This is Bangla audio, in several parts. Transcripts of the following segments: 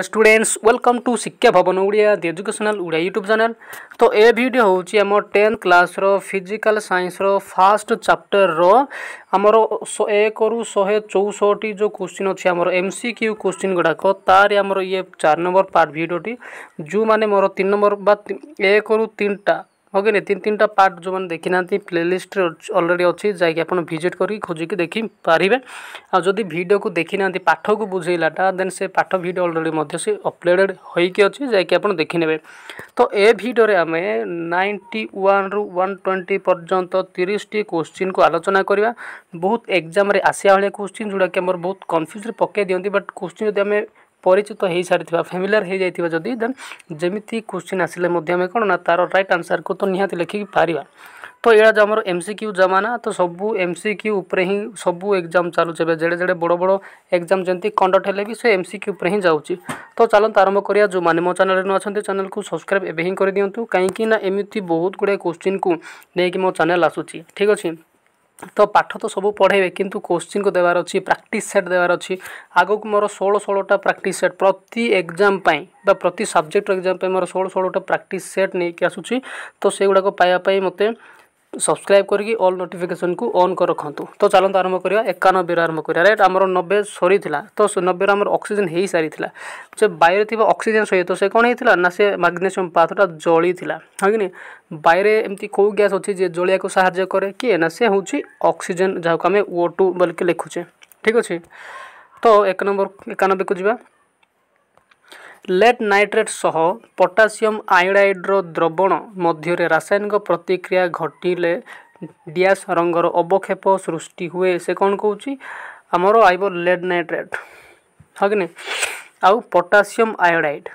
students welcome to Shiksha Bhavan Odia the educational Odia YouTube channel तो ए भिड हूँ आम tenth class physical science first chapter रमर एक रु शहे चौष्टि जो क्वेश्चन अच्छे आम एम सी क्यू क्वेश्चन गुड़ाक तार आमर ये चार नंबर पार्ट भिडटी जो मैंने मोर तीन नंबर एक तीन टा ओके ने तीन तीन टा पार्ट जो मैंने देखी ना प्ले लिस्ट अलरेडी अच्छी जैक आप भिजिट कर खोजिकी देखिपारे आदि भिड को देखी ना पाठ को बुझेलाटा देन से पाठ भिड अलरेडी से अपलोडेड होईकि अच्छी जैक आप देखने तो ए भिडे आम नाइंटी वन रु वन ट्वेंटी पर्यंत तीसटी क्वेश्चन को आलोचना करवा बहुत एक्जाम आसवा भाया क्वेश्चन जोटा कि आम बहुत कनफ्यूज पकई दिखती बट क्वेश्चन जब आम পরিচিত হয়ে সারি ফ্যামিলিয়ার হয়ে যাই যদি দেন যেমি কোশ্চিন আসলে আমি কোণ না তার রাইট আনসার কু তো নিহতি লিখি পারিবা তো এটা আমার এমসি কিউ জমানা তো সবু কিউ উপরে হি সবু এক্সাম চালুছে এবার যেড়ে যেড়ে বড় বড় এক্সাম যেমন কন্ডক্ট হলে বি সে এমসি কিউ উপরে হি যাচ্ছি তো চালন্ত আরম্ভ করিয়া যে মানে মো চ্যানেল নু অনেক চ্যানেল কু সবসক্রাইব এবে হি করে দিও কিনা এমি এমিতি বহুত গুড়ে কোশ্চিন কু নিয়ে মো চ্যানেল আসুচি ঠিক আছে ତ ପାଠ ତ ସବୁ ପଢ଼େଇବେ କିନ୍ତୁ କୋଶ୍ଚିନ୍କୁ ଦେବାର ଅଛି ପ୍ରାକ୍ଟିସ୍ ସେଟ୍ ଦେବାର ଅଛି ଆଗକୁ ମୋର ଷୋହଳ ଷୋହଳଟା ପ୍ରାକ୍ଟିସ୍ ସେଟ୍ ପ୍ରତି ଏକ୍ଜାମ୍ ପାଇଁ ବା ପ୍ରତି ସବଜେକ୍ଟ ଏକ୍ଜାମ୍ ପାଇଁ ମୋର ଷୋହଳ ଷୋହଳଟା ପ୍ରାକ୍ଟିସ୍ ସେଟ୍ ନେଇକି ଆସୁଛି ତ ସେଗୁଡ଼ାକ ପାଇବା ପାଇଁ ମୋତେ ସବସ୍କ୍ରାଇବ୍ କରିକି ଅଲ୍ ନୋଟିଫିକେସନ୍କୁ ଅନ୍ କରି ରଖନ୍ତୁ ତ ଚାଲନ୍ତୁ ଆରମ୍ଭ କରିବା ଏକାନବେରୁ ଆରମ୍ଭ କରିବା ରାଇଟ୍ ଆମର ନବେ ସରିଥିଲା ତ ନବେରୁ ଆମର ଅକ୍ସିଜେନ୍ ହୋଇସାରିଥିଲା ସେ ବାୟୁରେ ଥିବା ଅକ୍ସିଜେନ୍ ସହିତ ସେ କ'ଣ ହେଇଥିଲା ନା ସେ ମାଗ୍ନେସିୟମ୍ ପାଥଟା ଜଳିଥିଲା ହଁ କି ନାହିଁ ବାୟୁରେ ଏମିତି କେଉଁ ଗ୍ୟାସ୍ ଅଛି ଯେ ଜଳିବାକୁ ସାହାଯ୍ୟ କରେ କିଏ ନା ସେ ହେଉଛି ଅକ୍ସିଜେନ୍ ଯାହାକୁ ଆମେ ଓ ଟୁ ବୋଲିକି ଲେଖୁଛେ ଠିକ୍ ଅଛି ତ ଏକ ନମ୍ବର ଏକାନବେକୁ ଯିବା ଲେଟ୍ ନାଇଟ୍ରେଟ୍ ସହ ପଟାସିୟମ୍ ଆଇଡ଼ାଇଡ଼୍ର ଦ୍ରବଣ ମଧ୍ୟରେ ରାସାୟନିକ ପ୍ରତିକ୍ରିୟା ଘଟିଲେ ଡିଆସ୍ ରଙ୍ଗର ଅବକ୍ଷେପ ସୃଷ୍ଟି ହୁଏ ସେ କ'ଣ କହୁଛି ଆମର ଆଇବ ଲେଡ଼୍ ନାଇଟ୍ରେଟ୍ ହଁ କି ନାହିଁ ଆଉ ପଟାସିୟମ୍ ଆଇଡ଼ାଇଡ଼୍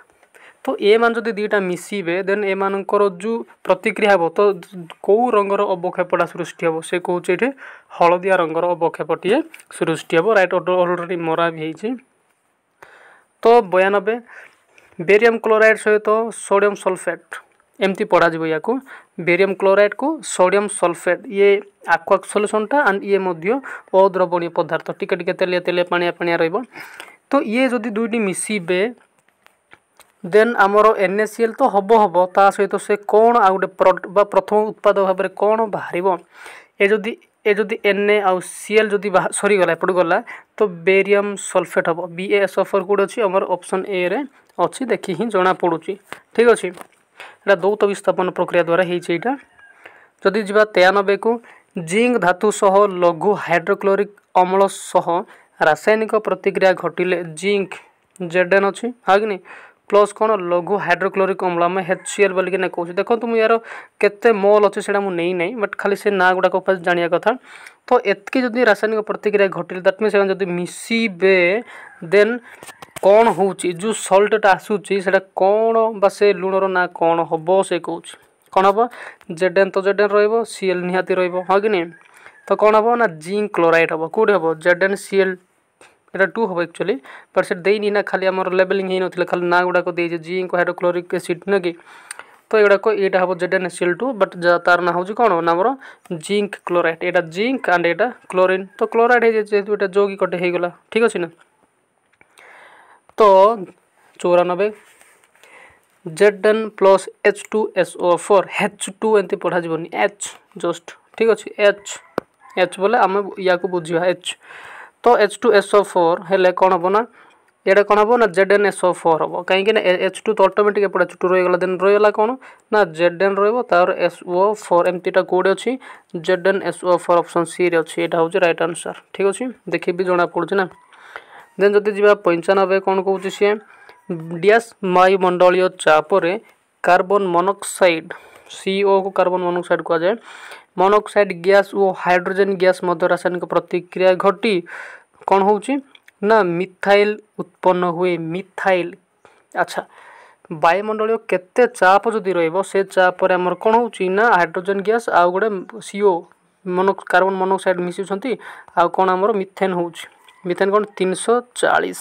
ତ ଏମାନେ ଯଦି ଦୁଇଟା ମିଶିବେ ଦେନ୍ ଏମାନଙ୍କର ଯେଉଁ ପ୍ରତିକ୍ରିୟା ହେବ ତ କେଉଁ ରଙ୍ଗର ଅବକ୍ଷେପଟା ସୃଷ୍ଟି ହେବ ସେ କହୁଛି ଏଠି ହଳଦିଆ ରଙ୍ଗର ଅବକ୍ଷେପଟିଏ ସୃଷ୍ଟି ହେବ ରାଇଟ୍ ଅଲରେଡ଼ି ମରା ବି ହେଇଛି ତ ବୟାନବେ बेरियम क्लोराइड सहित सोडियम सल्फेट एमती पढ़ा या बेरियम क्लोराइड को सोडियम सल्फेट ये आक्वा सल्यूसनटा एंड ये अद्रवणीय पदार्थ टी तेलिया तेलिया पाया पाया रो तो ये जदि दुईटी मिसबे देन आमर एन एस सी एल तो हम हम ता सहित से कौन आ गए प्रथम उत्पाद भाव में कौन बाहर ये जदि ए जदि एन ए आउ सी एल जदि सरीगला एपट गला तो बेरियम सल्फेट हम बी ए सफर कौट अच्छी आमर ऑप्शन ए रे ଅଛି ଦେଖି ହିଁ ଜଣାପଡ଼ୁଛି ଠିକ୍ ଅଛି ଏଇଟା ଦୌତ ବିସ୍ଥାପନ ପ୍ରକ୍ରିୟା ଦ୍ୱାରା ହେଇଛି ଏଇଟା ଯଦି ଯିବା ତେୟାନବେକୁ ଜିଙ୍କ ଧାତୁ ସହ ଲଘୁ ହାଇଡ୍ରୋକ୍ଲୋରିକ୍ ଅମ୍ଳ ସହ ରାସାୟନିକ ପ୍ରତିକ୍ରିୟା ଘଟିଲେ ଜିଙ୍କ୍ ଜେଡେନ୍ ଅଛି ହଁ ପ୍ଲସ୍ କ'ଣ ଲଘୁ ହାଇଡ୍ରୋକ୍ଲୋରିକ୍ ଅମ୍ଳ ଆମେ ଏଚ୍ ସି ଏଲ୍ ବୋଲିକି ନା କହୁଛୁ ଦେଖନ୍ତୁ ମୁଁ ୟାର କେତେ ମଲ୍ ଅଛି ସେଇଟା ମୁଁ ନେଇନାହିଁ ବଟ୍ ଖାଲି ସେ ନାଁ ଗୁଡ଼ାକ ଫାଷ୍ଟ ଜାଣିବା କଥା ତ ଏତିକି ଯଦି ରାସାୟନିକ ପ୍ରତିକ୍ରିୟା ଘଟିଲେ ଦାଟ୍ ମିନ୍ସ ସେମାନେ ଯଦି ମିଶିବେ ଦେନ୍ କ'ଣ ହେଉଛି ଯେଉଁ ସଲ୍ଟଟା ଆସୁଛି ସେଇଟା କ'ଣ ବା ସେ ଲୁଣର ନାଁ କ'ଣ ହେବ ସେ କହୁଛି କ'ଣ ହେବ ଜେଡ଼େନ୍ ତ ଜେଡ଼େନ୍ ରହିବ ସିଏଲ୍ ନିହାତି ରହିବ ହଁ କି ନାହିଁ ତ କ'ଣ ହେବ ନା ଜିଙ୍କ୍ କ୍ଲୋରାଇଡ଼୍ ହେବ କେଉଁଠି ହେବ ଜେଡ଼େନ୍ ସିଏଲ୍ ଏଇଟା ଟୁ ହେବ ଆକ୍ଚୁଆଲି ବଟ୍ ସେ ଦେଇନି ନା ଖାଲି ଆମର ଲେବେଲିଂ ହେଇନଥିଲା ଖାଲି ନାଁ ଗୁଡ଼ାକ ଦେଇଛି ଜିଙ୍କ୍ ହାଇଡ୍ରୋକ୍ଲୋରିକ୍ ଏସିଡ଼୍ ନା କି ତ ଏଗୁଡ଼ାକ ଏଇଟା ହେବ ଜେଡ଼େନ୍ ସିଏଲ୍ ଟୁ ବଟ୍ ତାର ନାଁ ହେଉଛି କ'ଣ ନା ଆମର ଜିଙ୍କ୍ କ୍ଲୋରାଇଡ଼୍ ଏଇଟା ଜିଙ୍କ୍ ଆଣ୍ଡ ଏଇଟା କ୍ଲୋରିନ୍ ତ କ୍ଲୋରାଇଡ଼୍ ହେଇଯାଇଛି ଯେହେତୁ ଏଇଟା ଯୌଗିକଟେ ହେଇଗଲା ଠିକ୍ ଅଛି ନା तो चौरानबे Z N plus H two S O four H two एमती पढ़ा जावनी एच जस्ट ठीक अच्छे एच एच बोले आम या बुझा एच तो H two S O four हेले कौन हम ना এটা কোণ হব না Z N S O four হব কাইকি না এচ টু তো অটোমেটিক এপটে এচ টু রয়েগলা দেন রয়েগলা কোণ না জেড এন রহব তার এস ও ফোর এমতিটা কোডে অছি Z N S O four option C রে অছি এটা হচ্ছে রাইট আনসার ঠিক আছে দেখি বি জনা পড়ুছে না ଦେନ୍ ଯଦି ଯିବା ପଞ୍ଚାନବେ କ'ଣ କହୁଛି ସିଏ ଡିଆସ୍ ବାୟୁମଣ୍ଡଳୀୟ ଚାପରେ କାର୍ବନ ମନୋକ୍ସାଇଡ୍ ସିଓକୁ କାର୍ବନ ମନୋକ୍ସାଇଡ୍ କୁହାଯାଏ ମନୋକ୍ସାଇଡ୍ ଗ୍ୟାସ୍ ଓ ହାଇଡ୍ରୋଜେନ୍ ଗ୍ୟାସ୍ ମଧ୍ୟ ରାସାୟନିକ ପ୍ରତିକ୍ରିୟା ଘଟି କ'ଣ ହେଉଛି ନା ମିଥାଇଲ୍ ଉତ୍ପନ୍ନ ହୁଏ ମିଥାଇଲ୍ ଆଚ୍ଛା ବାୟୁମଣ୍ଡଳୀୟ କେତେ ଚାପ ଯଦି ରହିବ ସେ ଚାପରେ ଆମର କ'ଣ ହେଉଛି ନା ହାଇଡ୍ରୋଜେନ୍ ଗ୍ୟାସ୍ ଆଉ ଗୋଟେ ସିଓ ମନୋ କାର୍ବନ ମନୋକ୍ସାଇଡ୍ ମିଶୁଛନ୍ତି ଆଉ କ'ଣ ଆମର ମିଥେନ୍ ହେଉଛି ବିଥାନ କ'ଣ ତିନିଶହ ଚାଳିଶ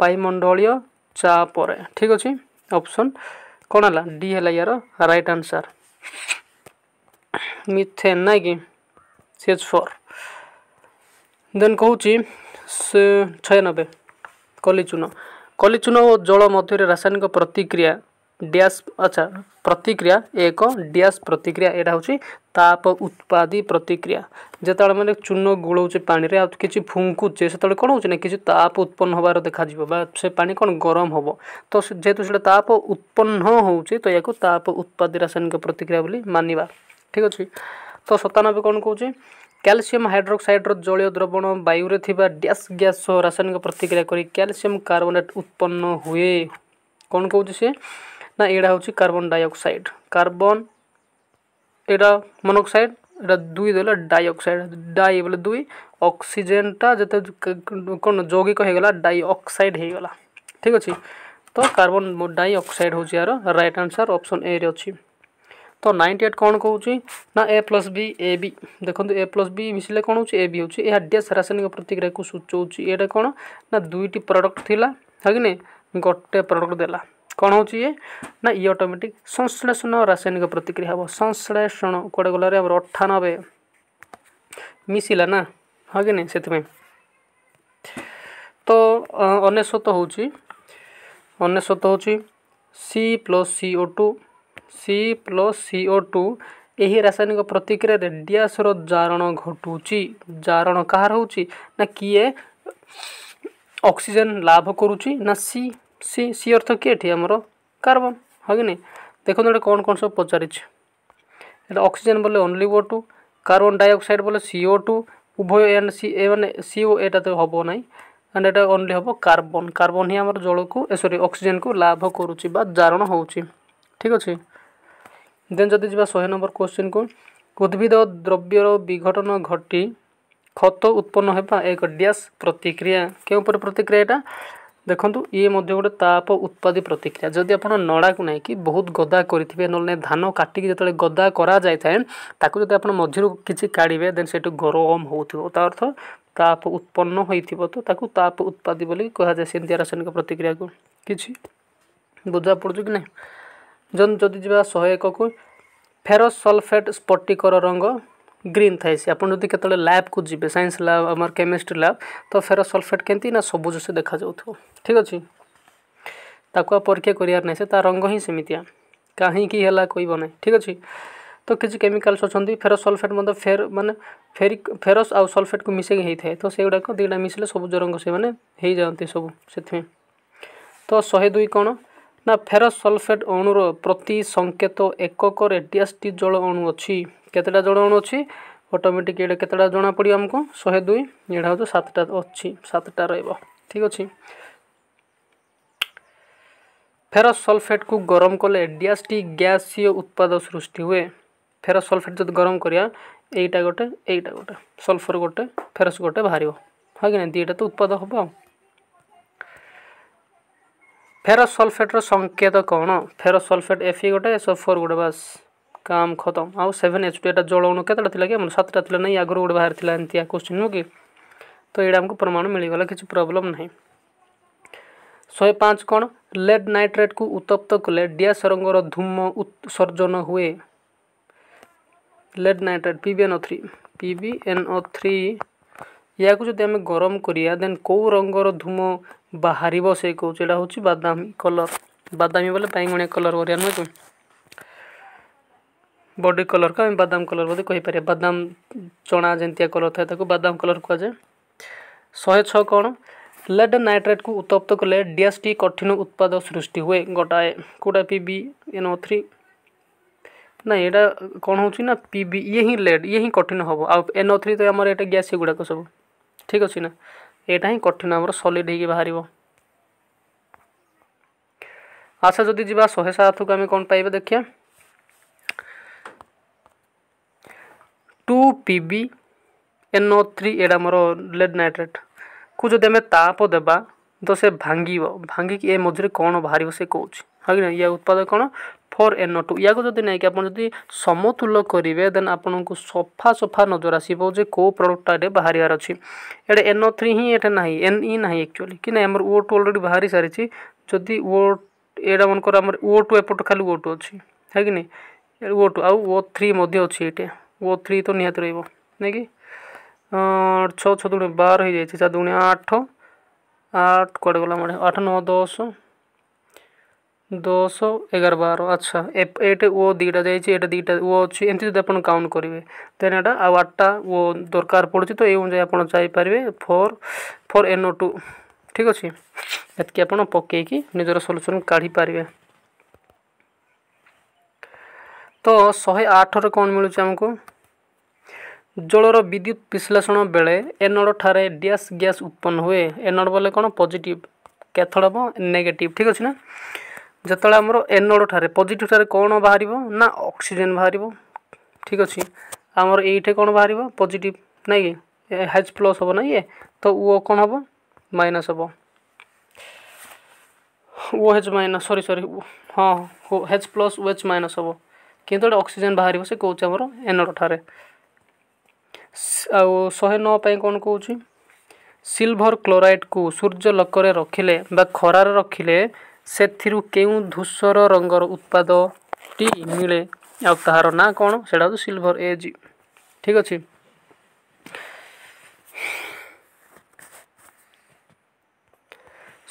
ବାୟୁମଣ୍ଡଳୀୟ ଚା ପରେ ଠିକ୍ ଅଛି ଅପସନ୍ କ'ଣ ହେଲା ଡି ହେଲା ୟାର ରାଇଟ୍ ଆନ୍ସର୍ ମିଥେନ୍ ନାଇଁ କି ସି ଏଚ୍ ଫୋର୍ ଦେନ୍ କହୁଛି ସେ ଛୟାନବେ କଲିଚୁନ କଲିଚୁନ ଓ ଜଳ ମଧ୍ୟରେ ରାସାୟନିକ ପ୍ରତିକ୍ରିୟା ড্যাশ আচ্ছা প্রতিক্রিয়া এক ড্যাশ প্রতিক্রিয়া এটা হচ্ছে তাপ উৎপাদী প্রতিক্রিয়া যেতবে মানে চূর্ণ গোলাউছে পাণিরে আর কিছু ফুঙ্কুছে সেতবে কোণ হচ্ছে না কিছু তাপ উৎপন্ন হবার দেখা যাব বা সে পানি কোণ গরম হব তো যেহেতু সেটা তাপ উৎপন্ন হচ্ছে তো ইয়াকে তাপ উৎপাদী রাসায়নিক প্রতিক্রিয়া বলে মানিবা ঠিক আছে তো সতানবে কোণ কৌছে କ୍ୟାଲସିୟମ୍ ହାଇଡ୍ରୋକ୍ସାଇଡ୍ର ଜଳୀୟ ଦ୍ରବଣ ବାୟୁରେ ଥିବା ଡ୍ୟାସ୍ ଗ୍ୟାସ୍ ସହ ରାସାୟନିକ ପ୍ରତିକ୍ରିୟା କରି କ୍ୟାଲସିୟମ୍ କାର୍ବୋନେଟ୍ ଉତ୍ପନ୍ନ ହୁଏ କ'ଣ କହୁଛି ସିଏ না এটা হচ্ছে কার্বন ডাইঅক্সাইড কার্বন এটা মনোক্সাইড এটা দুই দেলা ডাইঅক্সাইড ডাই বলে দুই অক্সিজেনটা যেতে কোন যৌগিক হয়ে গলা ডাইঅক্সাইড হয়ে গলা ঠিক আছে তো কার্বন ডাইঅক্সাইড হচ্ছে আর রাইট আনসার অপশন এ রে অছি তো নাইনটি এট কোণ কৌছি না A plus B A B देखो ए प्लस बी मिसले कौन हो ए बी हूँ यह डेस रासायनिक प्रतिक्रिया को सूचाऊँ ये कौन ना दुईट प्रडक्ट थी है कि नहीं गोटे प्रडक्ट देला कौन हो ये ना ये अटोमेटिक संश्लेषण रासायनिक प्रतिक्रिया हम संश्लेषण कौटे गल रहा अठानबे मिसला ना हाँ कि नहीं से तो अनेशत होनेशत हो C plus CO two C plus CO two यही रासायनिक प्रतिक्रिया डीएसर जारण घटू जारण कहार हो किए ऑक्सीजन लाभ करुच्ची ना सी ସି ସି ଅର୍ଥ କିଏ ଏଠି ଆମର କାର୍ବନ୍ ହଁ କି ନାହିଁ ଦେଖନ୍ତୁ ଏଇଟା କ'ଣ କ'ଣ ସବୁ ପଚାରିଛି ଏଇଟା ଅକ୍ସିଜେନ୍ ବୋଲେ only O two carbon dioxide ବୋଲେ ସି ଓ ଟୁ ଉଭୟ ଏଣ୍ଡ ସି ଏ ମାନେ ସି ଓ ଏଇଟା ତ ହେବ ନାହିଁ ଆଣ୍ଡ ଏଇଟା ଓନ୍ଲି ହେବ କାର୍ବନ୍ କାର୍ବନ୍ ହିଁ ଆମର ଜଳକୁ ଏ ସରି ଅକ୍ସିଜେନ୍କୁ ଲାଭ କରୁଛି ବା ଜାରଣ ହେଉଛି ଠିକ୍ ଅଛି ଦେନ୍ ଯଦି ଯିବା ଶହେ ନମ୍ବର କୋଶ୍ଚିନ୍କୁ ଉଦ୍ଭିଦ ଦ୍ରବ୍ୟର ବିଘଟନ ଘଟି ଖତ ଉତ୍ପନ୍ନ ହେବା ଏକ ଡ୍ୟାସ୍ ପ୍ରତିକ୍ରିୟା କେଉଁ ଉପରେ ପ୍ରତିକ୍ରିୟା ଏଇଟା ଦେଖନ୍ତୁ ଇଏ ମଧ୍ୟ ଗୋଟେ ତାପ ଉତ୍ପାଦୀ ପ୍ରତିକ୍ରିୟା ଯଦି ଆପଣ ନଡ଼ାକୁ ନେଇକି ବହୁତ ଗଦା କରିଥିବେ ନହେଲେ ଧାନ କାଟିକି ଯେତେବେଳେ ଗଦା କରାଯାଇଥାଏ ତାକୁ ଯଦି ଆପଣ ମଝିରୁ କିଛି କାଢ଼ିବେ ଦେନ୍ ସେଇଠୁ ଗରମ ହେଉଥିବ ତା ଅର୍ଥ ତାପ ଉତ୍ପନ୍ନ ହୋଇଥିବ ତ ତାକୁ ତାପ ଉତ୍ପାଦୀ ବୋଲି କୁହାଯାଏ ସେମିତିଆ ରାସାୟନିକ ପ୍ରତିକ୍ରିୟାକୁ କିଛି ବୁଝା ପଡ଼ୁଛି କି ନାହିଁ ଯଦି ଯିବା ଶହେ ଏକକୁ ଫେରସ୍ ସଲଫେଟ୍ ସ୍ପଟିକର ରଙ୍ଗ ଗ୍ରୀନ୍ ଥାଏ ସେ ଆପଣ ଯଦି କେତେବେଳେ ଲ୍ୟାବ୍କୁ ଯିବେ ସାଇନ୍ସ ଲ୍ୟାବ୍ ଆମର କେମିଷ୍ଟ୍ରି ଲ୍ୟାବ୍ ତ ଫେରସ୍ ସଲଫେଟ୍ କେମିତି ନା ସବୁଜ ସେ ଦେଖାଯାଉଥିବ ଠିକ୍ ଅଛି ତାକୁ ଆଉ ପରୀକ୍ଷା କରିବାର ନାହିଁ ସେ ତା ରଙ୍ଗ ହିଁ ସେମିତିଆ କାହିଁକି ହେଲା କହିବ ନାହିଁ ଠିକ୍ ଅଛି ତ କିଛି କେମିକାଲ୍ସ ଅଛନ୍ତି ଫେରସ୍ ସଲଫେଟ୍ ମଧ୍ୟ ଫେର ମାନେ ଫେରି ଫେରସ୍ ଆଉ ସଲଫେଟ୍କୁ ମିଶେଇକି ହେଇଥାଏ ତ ସେଗୁଡ଼ାକ ଦୁଇଟା ମିଶିଲେ ସବୁଜ ରଙ୍ଗ ସେମାନେ ହେଇଯାଆନ୍ତି ସବୁ ସେଥିପାଇଁ ତ ଶହେ ଦୁଇ କ'ଣ ନା ଫେରସ୍ ସଲଫେଟ୍ ଅଣୁର ପ୍ରତି ସଙ୍କେତ ଏକକରେ ଡିଏସ୍ଟି ଜଳ ଅଣୁ ଅଛି କେତେଟା ଜଣାଣ ଅଛି ଅଟୋମେଟିକ୍ ଏଇଟା କେତେଟା ଜଣାପଡ଼ିବ ଆମକୁ ଶହେ ଦୁଇ ଏଇଟା ହେଉଛି ସାତଟା ଅଛି ସାତଟା ରହିବ ଠିକ୍ ଅଛି ଫେରସ ସଲଫେଟ୍କୁ ଗରମ କଲେ ଡିଆସ୍ଟି ଗ୍ୟାସୀୟ ଉତ୍ପାଦ ସୃଷ୍ଟି ହୁଏ ଫେରସ ସଲଫେଟ୍ ଯଦି ଗରମ କରିବା ଏଇଟା ଗୋଟେ ଏଇଟା ଗୋଟେ ସଲଫର ଗୋଟେ ଫେରସ ଗୋଟେ ବାହାରିବ ହଁ କି ନାହିଁ ଦୁଇଟା ତ ଉତ୍ପାଦ ହେବ ଆଉ ଫେରସ ସଲଫେଟ୍ର ସଂକେତ କ'ଣ ଫେରସ ସଲଫେଟ୍ ଏଫ୍ ଇ ଗୋଟେ ଏସ୍ ଏଫ୍ ଫୋର୍ ଗୋଟେ ବାସ୍ काम खत्म आउ सेवेन एच डी एट जल अणु के सतटा थी ना आगे गोटे बाहर था एमती क्वेश्चन हो कि तो यहाँ आमको प्रमाण मिलगला किसी प्रोब्लम ना शहे पाँच कौन लेड नाइट्रेट को उत्तप्त कले डिया सरंगर धूम उत्सर्जन हुए lead nitrate P N O three P B N three या जब गरम करा देन कौ रंगर धूम बाहर से कौन यहाँ हूँ बादामी कलर बादामी बोले बैंगणिया कलर करना क्यों ବଡି କଲର୍କୁ ଆମେ ବାଦାମ କଲର୍ ମଧ୍ୟ କହିପାରିବା ବାଦାମ ଚଣା ଯେମିତିଆ କଲର୍ ଥାଏ ତାକୁ ବାଦାମ କଲର୍ କୁହାଯାଏ ଶହେ ଛଅ କ'ଣ ଲେଡ୍ ନାଇଟ୍ରେଟ୍କୁ ଉତ୍ତପ୍ତ କଲେ ଡିଏସ୍ଟି କଠିନ ଉତ୍ପାଦ ସୃଷ୍ଟି ହୁଏ ଗୋଟାଏ କେଉଁଟା P B N O three ନାଇଁ ଏଇଟା କ'ଣ ହେଉଛି ନା ପି ବି ଇଏ ହିଁ ଲେଡ୍ ଇଏ ହିଁ କଠିନ ହେବ ଆଉ ଏନ୍ ଓ ଥ୍ରୀ ତ ଆମର ଏଇଟା ଗ୍ୟାସ୍ ଏଗୁଡ଼ାକ ସବୁ ଠିକ୍ ଅଛି ନା ଏଇଟା ହିଁ କଠିନ ଆମର ସଲିଡ଼ ହେଇକି ବାହାରିବ ଆଚ୍ଛା ଯଦି ଯିବା ଶହେ ସାତକୁ ଆମେ କ'ଣ ପାଇବା ଦେଖିବା two P B N O three ଏଇଟା ଆମର ଲେଡ଼୍ ନାଇଟ୍ରେଟ୍କୁ ଯଦି ଆମେ ତାପ ଦେବା ତ ସେ ଭାଙ୍ଗିବ ଭାଙ୍ଗିକି ଏ ମଝିରେ କ'ଣ ବାହାରିବ ସେ କହୁଛି ହଁ କି ନା ୟା ଉତ୍ପାଦ କ'ଣ ଫୋର୍ ଏନ୍ ଓ ଟୁ ୟାକୁ ଯଦି ନେଇକି ଆପଣ ଯଦି ସମତୁଲ କରିବେ ଦେନ୍ ଆପଣଙ୍କୁ ସଫା ସଫା ନଜର ଆସିବ ଯେ କେଉଁ ପ୍ରଡ଼କ୍ଟଟାରେ ବାହାରିବାର ଅଛି ଏଇଟା ଏନ୍ ଓ ଥ୍ରୀ ହିଁ ଏଇଟା ନାହିଁ ଏନ୍ ଇ ନାହିଁ ଆକ୍ଚୁଆଲି କି ନା ଆମର ଓ ଟୁ ଅଲରେଡ଼ି ବାହାରି ସାରିଛି ଯଦି ଓ ଏଇଟା ମନେକର ଆମର ଓ ଟୁ ଏପଟ ଖାଲି ଓ ଟୁ ଅଛି ହଁ କି ନାହିଁ ଓ ଟୁ ଆଉ ଓ ଥ୍ରୀ ମଧ୍ୟ ଅଛି ଏଇଟା वो थ्री तो निहत रही ना कि छः छः दुणे बार हो जाए चार दुणे आठ आठ कड़े गला मैडम आठ नौ दस দশ এগারো বারো আচ্ছা এটা ও দুইটা যাইছে এটা দুইটা ও অছি এমতি যদি আপনার কাউন্ট করবে দেন এটা আর আটটা ও দরকার পড়ুছে তো এই অনুযায়ী আপনার যাইপারে ফোর ফোর এন টু ঠিক আছে এতকি আপনার পকাইকি নিজের সলুসন কাঢ়িপারে ତ ଶହେ ଆଠରେ କ'ଣ ମିଳୁଛି ଆମକୁ ଜଳର ବିଦ୍ୟୁତ ବିଶ୍ଳେଷଣ ବେଳେ ଠାରେ ଡ୍ୟାସ୍ ଗ୍ୟାସ୍ ଉତ୍ପନ୍ନ ହୁଏ ଏନଡ଼ ବୋଲେ କ'ଣ ପଜିଟିଭ୍ କ୍ୟାଥୋଡ଼ ହେବ ନେଗେଟିଭ୍ ଠିକ୍ ଅଛି ନା ଯେତେବେଳେ ଆମର ଏନଡ଼ ଠାରେ ଏନୋଡ଼ଠାରେ ଠାରେ କ'ଣ ବାହାରିବ ନା ଅକ୍ସିଜେନ୍ ବାହାରିବ ଠିକ୍ ଅଛି ଆମର ଏଇଠି କ'ଣ ବାହାରିବ ପଜିଟିଭ୍ ନାଇଁ କି ଏଚ୍ ପ୍ଲସ୍ ହେବ ନାଇଁ ଇଏ ତ ଓ କ'ଣ ହେବ ମାଇନସ୍ ହେବ ଓ ଏଚ୍ ମାଇନସ୍ ସରି ସରି ହଁ H plus O H minus ହେବ କିନ୍ତୁ ଗୋଟେ ଅକ୍ସିଜେନ୍ ବାହାରିବ ସେ କହୁଛି ଆମର ଏନରଠାରେ ଆଉ ଶହେ ନଅ ପାଇଁ କ'ଣ କହୁଛି ସିଲଭର୍ କ୍ଲୋରାଇଡ଼୍କୁ ସୂର୍ଯ୍ୟ ଲକରେ ରଖିଲେ ବା ଖରାରେ ରଖିଲେ ସେଥିରୁ କେଉଁ ଧୂସର ରଙ୍ଗର ଉତ୍ପାଦଟି ମିଳେ ଆଉ ତାହାର ନାଁ କ'ଣ ସେଇଟା ହେଉଛି ସିଲଭର୍ ଏଜ୍ ଠିକ୍ ଅଛି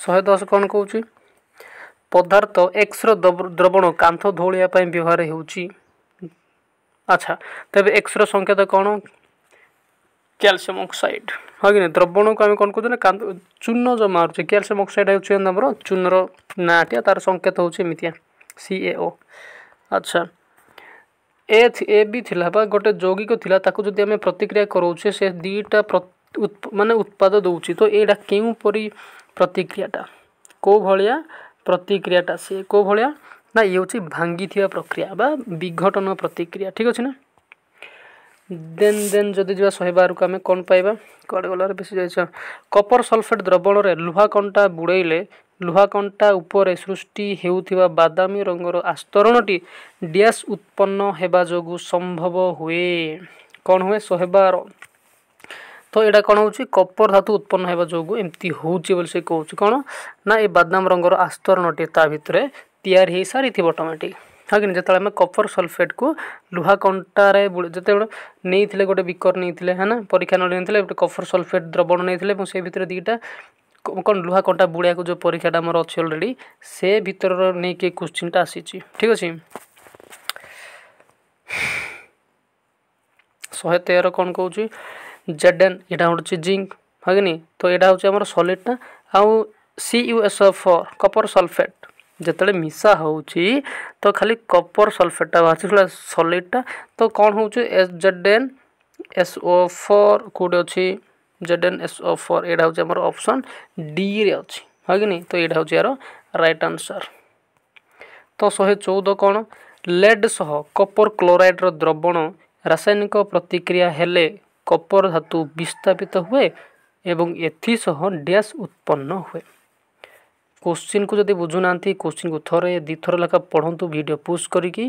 ଶହେ ଦଶ କ'ଣ କହୁଛି ପଦାର୍ଥ ଏକ୍ସର ଦ୍ରବଣ କାନ୍ଥ ଧଉଳିବା ପାଇଁ ବ୍ୟବହାର ହେଉଛି ଆଚ୍ଛା ତେବେ ଏକ୍ସର ସଂକେତ କ'ଣ କ୍ୟାଲସିୟମ ଅକ୍ସାଇଡ଼ ହଁ କି ନାହିଁ ଦ୍ରବଣକୁ ଆମେ କ'ଣ କହୁଛୁ ନା କାନ୍ଥ ଚୂନ ଯେଉଁ ମାରୁଛେ କ୍ୟାଲସିୟମ ଅକ୍ସାଇଡ଼ ହେଉଛି ଆମର ଚୂନର ନାଁଟିଆ ତା'ର ସଂକେତ ହେଉଛି ଏମିତିଆ ସି ଏ ଓ ଆଚ୍ଛା ଏ ଏ ବି ଥିଲା ବା ଗୋଟେ ଯୌଗିକ ଥିଲା ତାକୁ ଯଦି ଆମେ ପ୍ରତିକ୍ରିୟା କରାଉଛେ ସେ ଦୁଇଟା ମାନେ ଉତ୍ପାଦ ଦେଉଛି ତ ଏଇଟା କେଉଁପରି ପ୍ରତିକ୍ରିୟାଟା କେଉଁ ଭଳିଆ ପ୍ରତିକ୍ରିୟାଟା ସିଏ କେଉଁ ଭଳିଆ ନା ଇଏ ହେଉଛି ଭାଙ୍ଗିଥିବା ପ୍ରକ୍ରିୟା ବା ବିଘଟନ ପ୍ରତିକ୍ରିୟା ଠିକ୍ ଅଛି ନା ଦେନ୍ ଦେନ୍ ଯଦି ଯିବା ଶହେ ବାରକୁ ଆମେ କ'ଣ ପାଇବା କୁଆଡ଼େ ଗଲାରେ ବେଶୀ ଯାଇଛ କପର ସଲଫେଟ୍ ଦ୍ରବଣରେ ଲୁହାକଣ୍ଟା ବୁଡ଼େଇଲେ ଲୁହାକଣ୍ଟା ଉପରେ ସୃଷ୍ଟି ହେଉଥିବା ବାଦାମୀ ରଙ୍ଗର ଆସ୍ତରଣଟି ଡ୍ୟାସ୍ ଉତ୍ପନ୍ନ ହେବା ଯୋଗୁଁ ସମ୍ଭବ ହୁଏ କ'ଣ ହୁଏ ଶହେ ବାର ତ ଏଇଟା କ'ଣ ହେଉଛି କପର ଧାତୁ ଉତ୍ପନ୍ନ ହେବା ଯୋଗୁଁ ଏମିତି ହେଉଛି ବୋଲି ସେ କହୁଛି କ'ଣ ନା ଏ ବାଦାମ ରଙ୍ଗର ଆସ୍ତରଣଟି ତା ଭିତରେ ତିଆରି ହେଇସାରିଥିବ ଅଟୋମେଟିକ୍ ହଁ କି ଯେତେବେଳେ ଆମେ କପର ସଲଫେଟ୍କୁ ଲୁହା କଣ୍ଟାରେ ଯେତେବେଳେ ନେଇଥିଲେ ଗୋଟେ ବିକର ନେଇଥିଲେ ହେ ନା ପରୀକ୍ଷା ନ ନେଇଥିଲେ ଗୋଟେ କପର ସଲଫେଟ୍ ଦ୍ରବଣ ନେଇଥିଲେ ଏବଂ ସେ ଭିତରେ ଦୁଇଟା କ'ଣ ଲୁହା କଣ୍ଟା ବୁଡ଼େଇବାକୁ ଯେଉଁ ପରୀକ୍ଷାଟା ଆମର ଅଛି ଅଲରେଡ଼ି ସେ ଭିତରର ନେଇକି କୋଶ୍ଚିନ୍ଟା ଆସିଛି ଠିକ୍ ଅଛି ଶହେ ତେର କ'ଣ କହୁଛି ଜେଡେନ୍ ଏଇଟା ହେଉଛି ଜିଙ୍କ୍ ହଗିନି ତ ଏଇଟା ହେଉଛି ଆମର ସଲିଡ଼୍ଟା ଆଉ C U S F copper sulphate ଯେତେବେଳେ ମିଶା ହେଉଛି ତ ଖାଲି କପର ସଲଫେଟ୍ଟା ବାହାରୁଛି ସେଇଟା ସଲିଡ଼୍ଟା ତ କ'ଣ ହେଉଛି S Z N S O four କେଉଁଠି ଅଛି ଜେଡେନ୍ ଏସ୍ ଓ ଫୋର୍ ଏଇଟା ହେଉଛି ଆମର ଅପସନ୍ ଡିରେ ଅଛି ହଗିନି ତ ଏଇଟା ହେଉଛି ଏହାର ରାଇଟ୍ ଆନ୍ସର୍ ତ ଶହେ ଚଉଦ କ'ଣ ଲେଡ୍ ସହ କପର କ୍ଲୋରାଇଡ଼୍ର ଦ୍ରବଣ ରାସାୟନିକ ପ୍ରତିକ୍ରିୟା ହେଲେ କପର ଧାତୁ ବିସ୍ଥାପିତ ହୁଏ ଏବଂ ଏଥିସହ ଡ୍ୟାସ୍ ଉତ୍ପନ୍ନ ହୁଏ କୋଶ୍ଚିନ୍କୁ ଯଦି ବୁଝୁନାହାନ୍ତି କୋଶ୍ଚିନ୍କୁ ଥରେ ଦୁଇଥର ଲେଖା ପଢ଼ନ୍ତୁ ଭିଡ଼ିଓ ପୁସ୍ କରିକି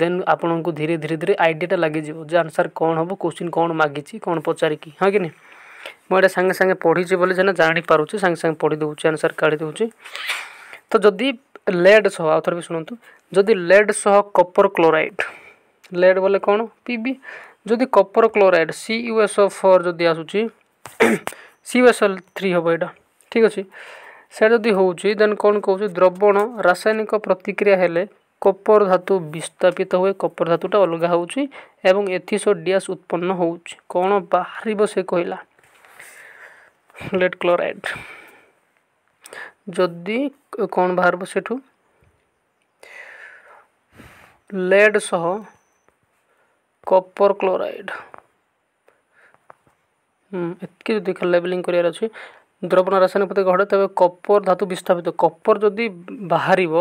ଦେନ୍ ଆପଣଙ୍କୁ ଧୀରେ ଧୀରେ ଧୀରେ ଆଇଡ଼ିଆଟା ଲାଗିଯିବ ଯେ ଆନ୍ସର୍ କ'ଣ ହେବ କୋଶ୍ଚିନ୍ କ'ଣ ମାଗିଛି କ'ଣ ପଚାରିକି ହଁ କି ନାହିଁ ମୁଁ ଏଇଟା ସାଙ୍ଗେ ସାଙ୍ଗେ ପଢ଼ିଛି ବୋଲି ସିନା ଜାଣିପାରୁଛି ସାଙ୍ଗେ ସାଙ୍ଗେ ପଢ଼ି ଦେଉଛି ଆନ୍ସର୍ କାଢ଼ି ଦେଉଛି ତ ଯଦି ଲେଡ୍ ସହ ଆଉ ଥରେ ବି ଶୁଣନ୍ତୁ ଯଦି ଲେଡ୍ ସହ କପର୍ କ୍ଲୋରାଇଡ଼୍ ଲେଡ୍ ବୋଲେ କ'ଣ ପିବି যদি copper chloride C USO four যদি আসুচি সি ইউএসএল থ্রি হব এটা ঠিক আছে সেটা যদি হচ্ছে দেন কোণ কৌছে দ্রবণ রাসায়নিক প্রতিক্রিয়া হলে কপর ধাতু বিস্তাপিত হুয়ে কপর ধাতুটা অলগা হচ্ছে এবং এথিসহ ডিয়াস উৎপন্ন হচ্ছে কোণ বাহার সে কহিলা লেট ক্লোরাইড ଯଦି କ'ଣ ବାହାରିବ ସେଠୁ ଲେଡ଼୍ ସହ কপার ক্লোরাইড এতকি যদি লেবেলিং করিয়ার আছে দ্রবণ রাসায়নিক পদার্থ ঘটে তবে কপর ধাতু বিস্থাপিত কপর যদি বাহারিব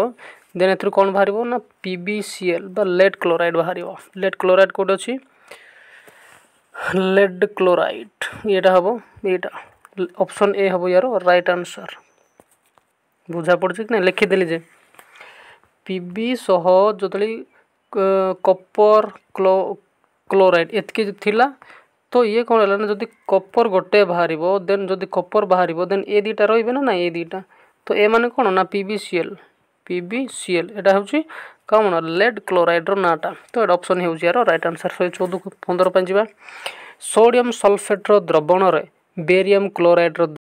দেন এর কোণ বাহারিব না পিবিসিএল বা লেড ক্লোরাইড বাহারিব লেড ক্লোরাইড কোড অছি লেড ক্লোরাইড এটা হব এটা অপশন এ হব ইয়ার রাইট আনসার বুঝা পড়ছে কি না লিখিদেলি যে পিবি সহ যদি কপর କ୍ଲୋରାଇଡ଼୍ ଏତିକି ଥିଲା ତ ଇଏ କ'ଣ ହେଲା ନା ଯଦି କପର୍ ଗୋଟେ ବାହାରିବ ଦେନ୍ ଯଦି କପର୍ ବାହାରିବ ଦେନ୍ ଏ ଦୁଇଟା ରହିବେ ନା ନାଇଁ ଏ ଦୁଇଟା ତ ଏମାନେ କ'ଣ ନା P B C L P B C L ଏଇଟା ହେଉଛି କ'ଣ ଲେଡ଼୍ କ୍ଲୋରାଇଡ଼୍ର ନାଁଟା ତ ଏଇଟା ଅପସନ୍ ହେଉଛି ଏହାର ରାଇଟ୍ ଆନ୍ସର୍ ଶହେ ଚଉଦକୁ ପନ୍ଦର ପାଇଁ ଯିବା ସୋଡ଼ିୟମ୍ ସଲ୍ଫେଟ୍ର ଦ୍ରବଣରେ ବେରିୟମ୍ କ୍ଲୋରାଇଡ଼୍ର